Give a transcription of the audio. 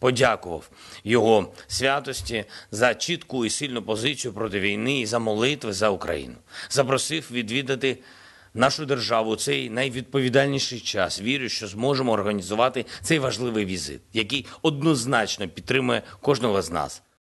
подякував його святості за чітку і сильну позицію проти війни і за молитви за Україну. Запросив відвідати нашу державу цей найвідповідальніший час. Вірю, що зможемо організувати цей важливий візит, який однозначно підтримує кожного з нас.